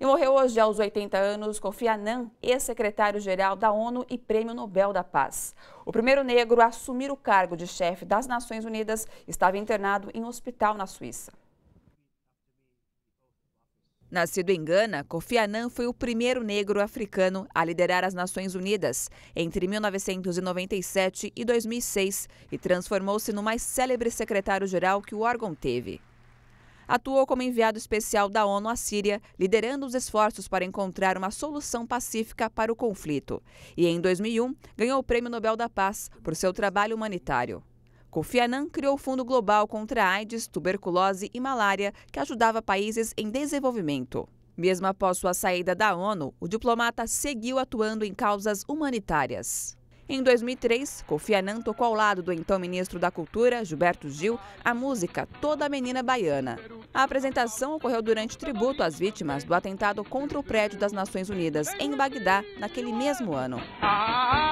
E morreu hoje aos 80 anos Kofi Annan, ex-secretário-geral da ONU e Prêmio Nobel da Paz. O primeiro negro a assumir o cargo de chefe das Nações Unidas estava internado em um hospital na Suíça. Nascido em Gana, Kofi Annan foi o primeiro negro africano a liderar as Nações Unidas entre 1997 e 2006 e transformou-se no mais célebre secretário-geral que o órgão teve atuou como enviado especial da ONU à Síria, liderando os esforços para encontrar uma solução pacífica para o conflito. E em 2001, ganhou o Prêmio Nobel da Paz por seu trabalho humanitário. Kofi Annan criou o Fundo Global contra AIDS, Tuberculose e Malária, que ajudava países em desenvolvimento. Mesmo após sua saída da ONU, o diplomata seguiu atuando em causas humanitárias. Em 2003, Kofi Annan tocou ao lado do então ministro da Cultura, Gilberto Gil, a música Toda Menina Baiana. A apresentação ocorreu durante tributo às vítimas do atentado contra o prédio das Nações Unidas, em Bagdá, naquele mesmo ano. Ah,